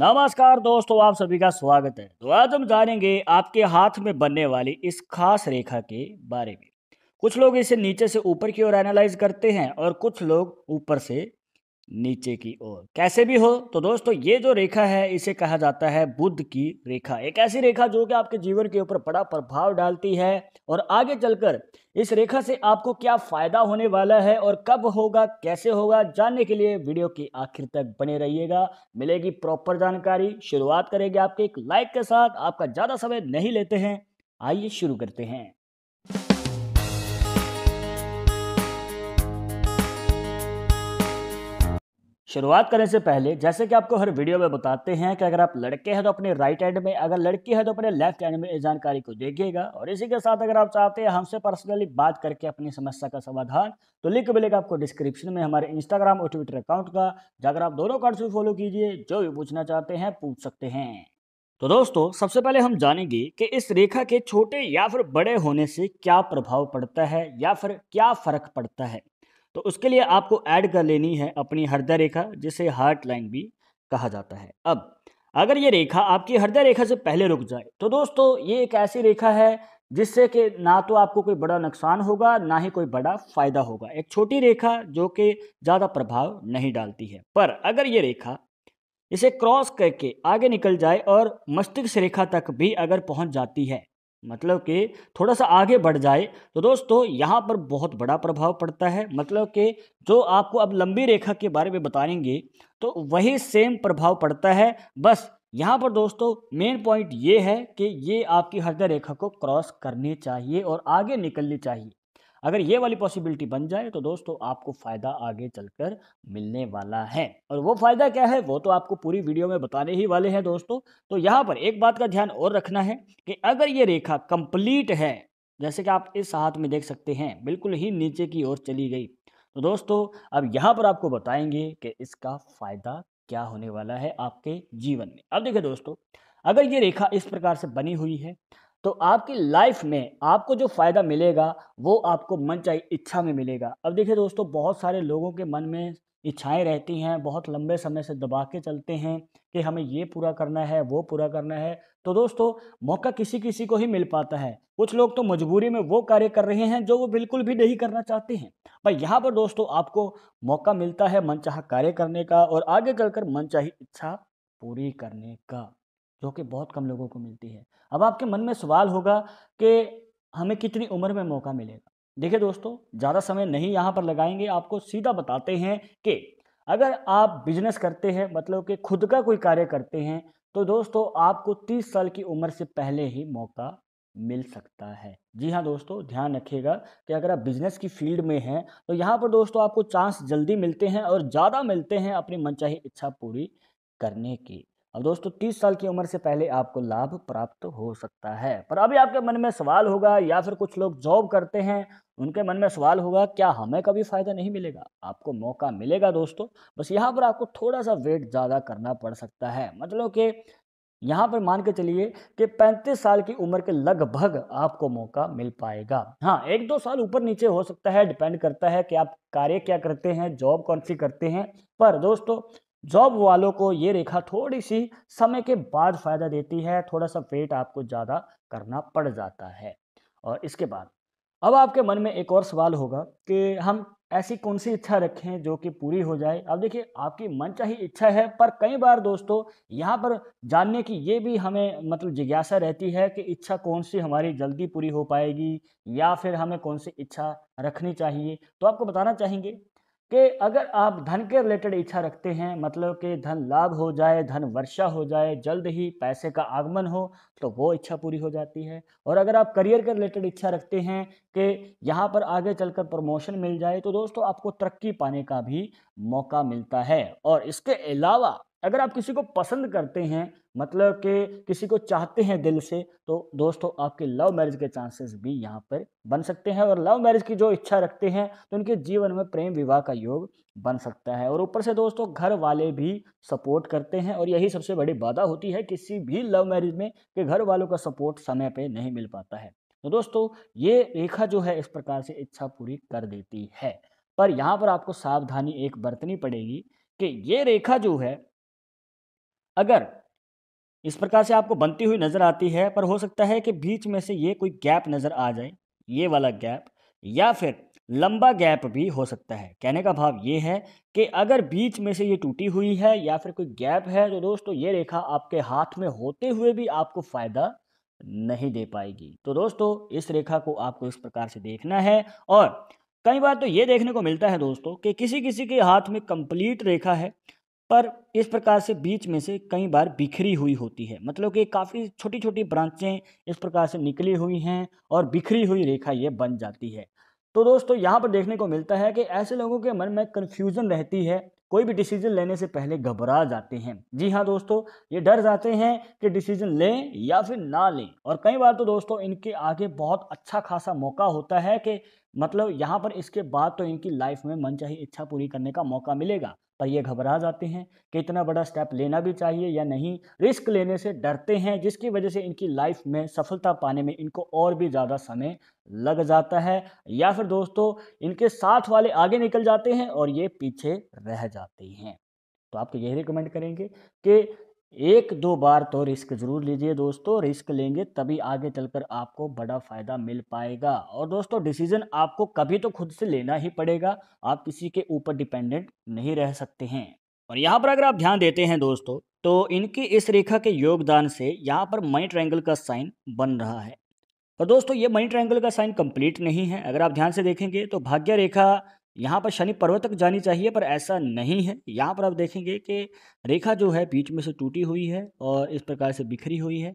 नमस्कार दोस्तों आप सभी का स्वागत है तो आज हम जानेंगे आपके हाथ में बनने वाली इस खास रेखा के बारे में कुछ लोग इसे नीचे से ऊपर की ओर एनालाइज करते हैं और कुछ लोग ऊपर से नीचे की ओर कैसे भी हो तो दोस्तों ये जो रेखा है इसे कहा जाता है बुद्ध की रेखा एक ऐसी रेखा जो कि आपके जीवन के ऊपर बड़ा प्रभाव डालती है और आगे चलकर इस रेखा से आपको क्या फायदा होने वाला है और कब होगा कैसे होगा जानने के लिए वीडियो की आखिर तक बने रहिएगा मिलेगी प्रॉपर जानकारी शुरुआत करेगी आपके एक लाइक के साथ आपका ज़्यादा समय नहीं लेते हैं आइए शुरू करते हैं शुरुआत करने से पहले जैसे कि आपको हर वीडियो में बताते हैं कि अगर आप लड़के हैं तो अपने राइट हैंड में अगर लड़की है तो अपने लेफ्ट हैंड में इस जानकारी को देखिएगा और इसी के साथ अगर आप चाहते हैं हमसे पर्सनली बात करके अपनी समस्या का समाधान तो लिंक मिलेगा आपको डिस्क्रिप्शन में हमारे इंस्टाग्राम और ट्विटर अकाउंट का जाकर आप दोनों अकाउंट्स भी फॉलो कीजिए जो भी पूछना चाहते हैं पूछ सकते हैं तो दोस्तों सबसे पहले हम जानेंगे कि इस रेखा के छोटे या फिर बड़े होने से क्या प्रभाव पड़ता है या फिर क्या फर्क पड़ता है तो उसके लिए आपको ऐड कर लेनी है अपनी हृदय रेखा जिसे हार्ट लाइन भी कहा जाता है अब अगर ये रेखा आपकी हृदय रेखा से पहले रुक जाए तो दोस्तों ये एक ऐसी रेखा है जिससे कि ना तो आपको कोई बड़ा नुकसान होगा ना ही कोई बड़ा फायदा होगा एक छोटी रेखा जो कि ज़्यादा प्रभाव नहीं डालती है पर अगर ये रेखा इसे क्रॉस करके आगे निकल जाए और मस्तिष्क रेखा तक भी अगर पहुंच जाती है मतलब कि थोड़ा सा आगे बढ़ जाए तो दोस्तों यहाँ पर बहुत बड़ा प्रभाव पड़ता है मतलब कि जो आपको अब लंबी रेखा के बारे में बताएंगे तो वही सेम प्रभाव पड़ता है बस यहाँ पर दोस्तों मेन पॉइंट ये है कि ये आपकी हृदय रेखा को क्रॉस करनी चाहिए और आगे निकलनी चाहिए अगर ये वाली पॉसिबिलिटी बन जाए तो दोस्तों आपको फ़ायदा आगे चलकर मिलने वाला है और वो फ़ायदा क्या है वो तो आपको पूरी वीडियो में बताने ही वाले हैं दोस्तों तो यहाँ पर एक बात का ध्यान और रखना है कि अगर ये रेखा कंप्लीट है जैसे कि आप इस हाथ में देख सकते हैं बिल्कुल ही नीचे की ओर चली गई तो दोस्तों अब यहाँ पर आपको बताएंगे कि इसका फ़ायदा क्या होने वाला है आपके जीवन में अब देखिए दोस्तों अगर ये रेखा इस प्रकार से बनी हुई है तो आपकी लाइफ में आपको जो फ़ायदा मिलेगा वो आपको मन चाहिए इच्छा में मिलेगा अब देखिए दोस्तों बहुत सारे लोगों के मन में इच्छाएं रहती हैं बहुत लंबे समय से दबा के चलते हैं कि हमें ये पूरा करना है वो पूरा करना है तो दोस्तों मौका किसी किसी को ही मिल पाता है कुछ लोग तो मजबूरी में वो कार्य कर रहे हैं जो वो बिल्कुल भी नहीं करना चाहते हैं पर यहाँ पर दोस्तों आपको मौका मिलता है मनचाहा कार्य करने का और आगे चलकर मनचाही इच्छा पूरी करने का जो कि बहुत कम लोगों को मिलती है अब आपके मन में सवाल होगा कि हमें कितनी उम्र में मौका मिलेगा देखिए दोस्तों ज़्यादा समय नहीं यहाँ पर लगाएंगे आपको सीधा बताते हैं कि अगर आप बिजनेस करते हैं मतलब कि खुद का कोई कार्य करते हैं तो दोस्तों आपको 30 साल की उम्र से पहले ही मौका मिल सकता है जी हाँ दोस्तों ध्यान रखिएगा कि अगर आप बिजनेस की फील्ड में हैं तो यहाँ पर दोस्तों आपको चांस जल्दी मिलते हैं और ज़्यादा मिलते हैं अपनी मनचाही इच्छा पूरी करने की अब दोस्तों तीस साल की उम्र से पहले आपको लाभ प्राप्त हो सकता है पर अभी आपके मन में सवाल होगा या फिर कुछ लोग जॉब करते हैं उनके मन में सवाल होगा क्या हमें कभी फ़ायदा नहीं मिलेगा आपको मौका मिलेगा दोस्तों बस यहाँ पर आपको थोड़ा सा वेट ज़्यादा करना पड़ सकता है मतलब कि यहाँ पर मान के चलिए कि 35 साल की उम्र के लगभग आपको मौका मिल पाएगा हाँ एक दो साल ऊपर नीचे हो सकता है डिपेंड करता है कि आप कार्य क्या करते हैं जॉब कौन सी करते हैं पर दोस्तों जॉब वालों को ये रेखा थोड़ी सी समय के बाद फायदा देती है थोड़ा सा वेट आपको ज़्यादा करना पड़ जाता है और इसके बाद अब आपके मन में एक और सवाल होगा कि हम ऐसी कौन सी इच्छा रखें जो कि पूरी हो जाए अब देखिए आपकी मनचाही इच्छा है पर कई बार दोस्तों यहाँ पर जानने की ये भी हमें मतलब जिज्ञासा रहती है कि इच्छा कौन सी हमारी जल्दी पूरी हो पाएगी या फिर हमें कौन सी इच्छा रखनी चाहिए तो आपको बताना चाहेंगे कि अगर आप धन के रिलेटेड इच्छा रखते हैं मतलब कि धन लाभ हो जाए धन वर्षा हो जाए जल्द ही पैसे का आगमन हो तो वो इच्छा पूरी हो जाती है और अगर आप करियर के रिलेटेड इच्छा रखते हैं कि यहाँ पर आगे चलकर प्रमोशन मिल जाए तो दोस्तों आपको तरक्की पाने का भी मौका मिलता है और इसके अलावा अगर आप किसी को पसंद करते हैं मतलब कि किसी को चाहते हैं दिल से तो दोस्तों आपके लव मैरिज के चांसेस भी यहाँ पर बन सकते हैं और लव मैरिज की जो इच्छा रखते हैं तो उनके जीवन में प्रेम विवाह का योग बन सकता है और ऊपर से दोस्तों घर वाले भी सपोर्ट करते हैं और यही सबसे बड़ी बाधा होती है किसी भी लव मैरिज में कि घर वालों का सपोर्ट समय पर नहीं मिल पाता है तो दोस्तों ये रेखा जो है इस प्रकार से इच्छा पूरी कर देती है पर यहाँ पर आपको सावधानी एक बरतनी पड़ेगी कि ये रेखा जो है अगर इस प्रकार से आपको बनती हुई नज़र आती है पर हो सकता है कि बीच में से ये कोई गैप नज़र आ जाए ये वाला गैप या फिर लंबा गैप भी हो सकता है कहने का भाव ये है कि अगर बीच में से ये टूटी हुई है या फिर कोई गैप है तो दोस्तों ये रेखा आपके हाथ में होते हुए भी आपको फ़ायदा नहीं दे पाएगी तो दोस्तों इस रेखा को आपको इस प्रकार से देखना है और कई बार तो ये देखने को मिलता है दोस्तों कि किसी किसी के हाथ में कंप्लीट रेखा है पर इस प्रकार से बीच में से कई बार बिखरी हुई होती है मतलब कि काफ़ी छोटी छोटी ब्रांचें इस प्रकार से निकली हुई हैं और बिखरी हुई रेखा ये बन जाती है तो दोस्तों यहाँ पर देखने को मिलता है कि ऐसे लोगों के मन में कन्फ्यूज़न रहती है कोई भी डिसीजन लेने से पहले घबरा जाते हैं जी हाँ दोस्तों ये डर जाते हैं कि डिसीजन लें या फिर ना लें और कई बार तो दोस्तों इनके आगे बहुत अच्छा खासा मौका होता है कि मतलब यहाँ पर इसके बाद तो इनकी लाइफ में मनचाही इच्छा पूरी करने का मौका मिलेगा पर ये घबरा जाते हैं कि इतना बड़ा स्टेप लेना भी चाहिए या नहीं रिस्क लेने से डरते हैं जिसकी वजह से इनकी लाइफ में सफलता पाने में इनको और भी ज़्यादा समय लग जाता है या फिर दोस्तों इनके साथ वाले आगे निकल जाते हैं और ये पीछे रह जाते हैं तो आपको यही रिकमेंड करेंगे कि एक दो बार तो रिस्क ज़रूर लीजिए दोस्तों रिस्क लेंगे तभी आगे चलकर आपको बड़ा फ़ायदा मिल पाएगा और दोस्तों डिसीज़न आपको कभी तो खुद से लेना ही पड़ेगा आप किसी के ऊपर डिपेंडेंट नहीं रह सकते हैं और यहाँ पर अगर आप ध्यान देते हैं दोस्तों तो इनकी इस रेखा के योगदान से यहाँ पर मनी ट्रैंगल का साइन बन रहा है और तो दोस्तों ये मनी ट्रैंगल का साइन कंप्लीट नहीं है अगर आप ध्यान से देखेंगे तो भाग्य रेखा यहाँ पर शनि पर्वत तक जानी चाहिए पर ऐसा नहीं है यहाँ पर आप देखेंगे कि रेखा जो है बीच में से टूटी हुई है और इस प्रकार से बिखरी हुई है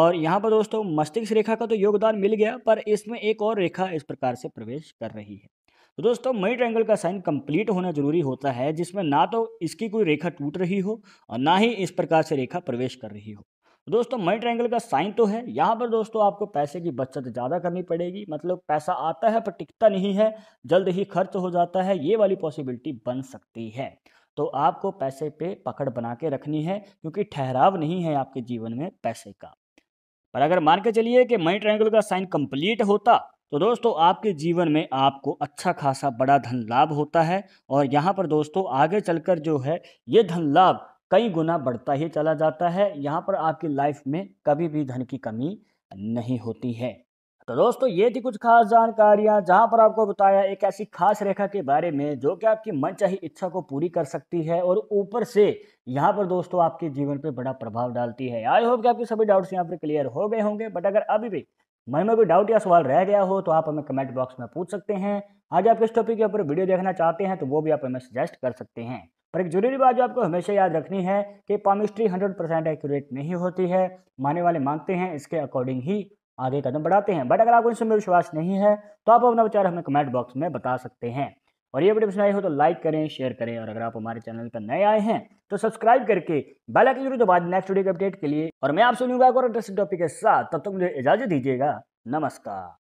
और यहाँ पर दोस्तों मस्तिष्क रेखा का तो योगदान मिल गया पर इसमें एक और रेखा इस प्रकार से प्रवेश कर रही है तो दोस्तों मई ट्रैंगल का साइन कंप्लीट होना जरूरी होता है जिसमें ना तो इसकी कोई रेखा टूट रही हो और ना ही इस प्रकार से रेखा प्रवेश कर रही हो दोस्तों मनी ट्रायंगल का साइन तो है यहाँ पर दोस्तों आपको पैसे की बचत ज़्यादा करनी पड़ेगी मतलब पैसा आता है पर टिकता नहीं है जल्द ही खर्च हो जाता है ये वाली पॉसिबिलिटी बन सकती है तो आपको पैसे पे पकड़ बना के रखनी है क्योंकि ठहराव नहीं है आपके जीवन में पैसे का पर अगर मान के चलिए कि मनी ट्रायंगल का साइन कंप्लीट होता तो दोस्तों आपके जीवन में आपको अच्छा खासा बड़ा धन लाभ होता है और यहाँ पर दोस्तों आगे चलकर जो है ये धन लाभ कई गुना बढ़ता ही चला जाता है यहाँ पर आपकी लाइफ में कभी भी धन की कमी नहीं होती है तो दोस्तों ये थी कुछ खास जानकारियां जहां पर आपको बताया एक ऐसी खास रेखा के बारे में जो कि आपकी मनचाही इच्छा को पूरी कर सकती है और ऊपर से यहाँ पर दोस्तों आपके जीवन पे बड़ा प्रभाव डालती है आई होप कि आपके सभी डाउट्स यहाँ पर क्लियर हो गए होंगे बट अगर अभी भी मन में कोई डाउट या सवाल रह गया हो तो आप हमें कमेंट बॉक्स में पूछ सकते हैं आज आप किस टॉपिक के ऊपर वीडियो देखना चाहते हैं तो वो भी आप हमें सजेस्ट कर सकते हैं पर एक जरूरी बात जो आपको हमेशा याद रखनी है कि पामिस्ट्री हंड्रेड परसेंट एक्यूरेट नहीं होती है माने वाले मांगते हैं इसके अकॉर्डिंग ही आगे कदम बढ़ाते हैं बट अगर आपको इन समय विश्वास नहीं है तो आप अपना विचार हमें कमेंट बॉक्स में बता सकते हैं और ये वीडियो सुनाई हो तो लाइक करें शेयर करें और अगर आप हमारे चैनल पर नए आए हैं तो सब्सक्राइब करके बेल आइकन जरूर दबा नेक्स्ट वीडियो के अपडेट के लिए और मैं आपसे मिलूंगा एक और इंटरेस्टिंग टॉपिक के साथ तब तक मुझे इजाजत दीजिएगा नमस्कार